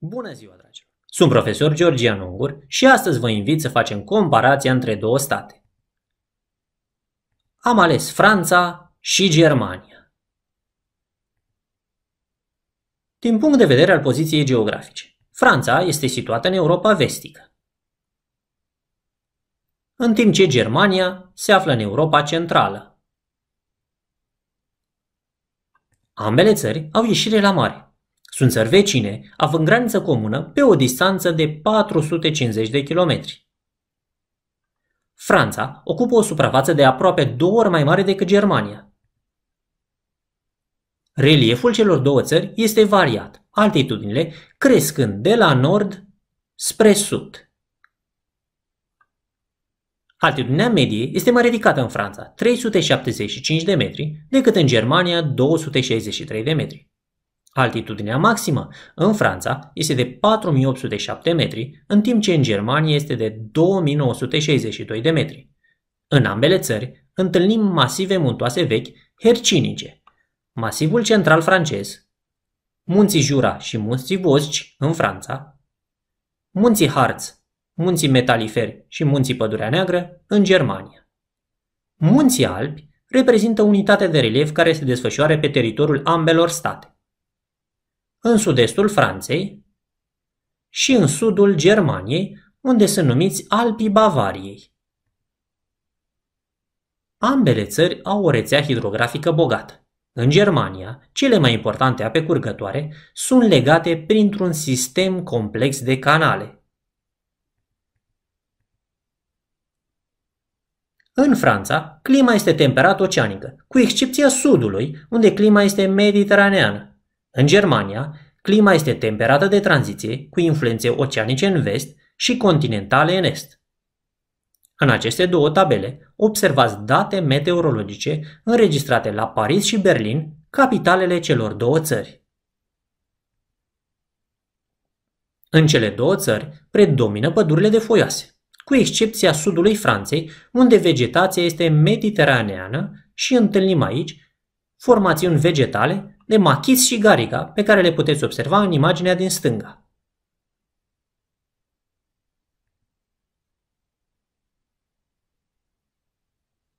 Bună ziua, dragilor! Sunt profesor Georgian Ungur și astăzi vă invit să facem comparația între două state. Am ales Franța și Germania. Din punct de vedere al poziției geografice, Franța este situată în Europa vestică, în timp ce Germania se află în Europa centrală. Ambele țări au ieșire la mare, sunt țări vecine, având graniță comună pe o distanță de 450 de kilometri. Franța ocupă o suprafață de aproape două ori mai mare decât Germania. Relieful celor două țări este variat, altitudinile crescând de la nord spre sud. Altitudinea medie este mai ridicată în Franța, 375 de metri, decât în Germania, 263 de metri. Altitudinea maximă în Franța este de 4807 metri, în timp ce în Germania este de 2962 de metri. În ambele țări întâlnim masive muntoase vechi hercinice. Masivul central francez, munții Jura și munții Vosci în Franța, munții Harz, munții Metaliferi și munții Pădurea Neagră în Germania. Munții Alpi reprezintă unitate de relief care se desfășoare pe teritoriul ambelor state în sud-estul Franței și în sudul Germaniei, unde sunt numiți Alpii Bavariei. Ambele țări au o rețea hidrografică bogată. În Germania, cele mai importante ape curgătoare sunt legate printr-un sistem complex de canale. În Franța, clima este temperat oceanică, cu excepția sudului, unde clima este mediteraneană. În Germania, clima este temperată de tranziție cu influențe oceanice în vest și continentale în est. În aceste două tabele observați date meteorologice înregistrate la Paris și Berlin, capitalele celor două țări. În cele două țări predomină pădurile de foioase, cu excepția sudului Franței, unde vegetația este mediteraneană și întâlnim aici formațiuni vegetale de Machis și Gariga, pe care le puteți observa în imaginea din stânga.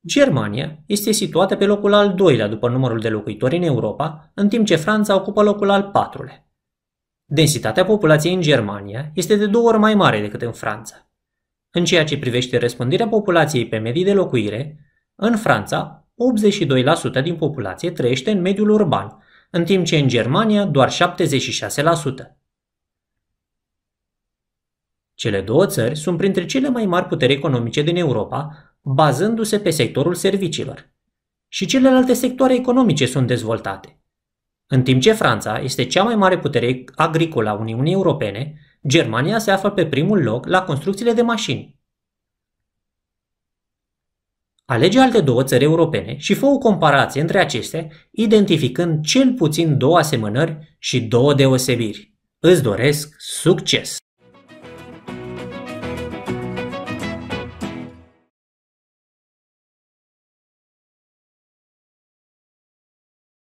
Germania este situată pe locul al doilea după numărul de locuitori în Europa, în timp ce Franța ocupă locul al patrulea. Densitatea populației în Germania este de două ori mai mare decât în Franța. În ceea ce privește răspândirea populației pe medii de locuire, în Franța, 82% din populație trăiește în mediul urban, în timp ce în Germania doar 76%. Cele două țări sunt printre cele mai mari puteri economice din Europa, bazându-se pe sectorul serviciilor. Și celelalte sectoare economice sunt dezvoltate. În timp ce Franța este cea mai mare putere agricolă a Uniunii Europene, Germania se află pe primul loc la construcțiile de mașini, Alege alte două țări europene și fă o comparație între acestea, identificând cel puțin două asemănări și două deosebiri. Îți doresc succes!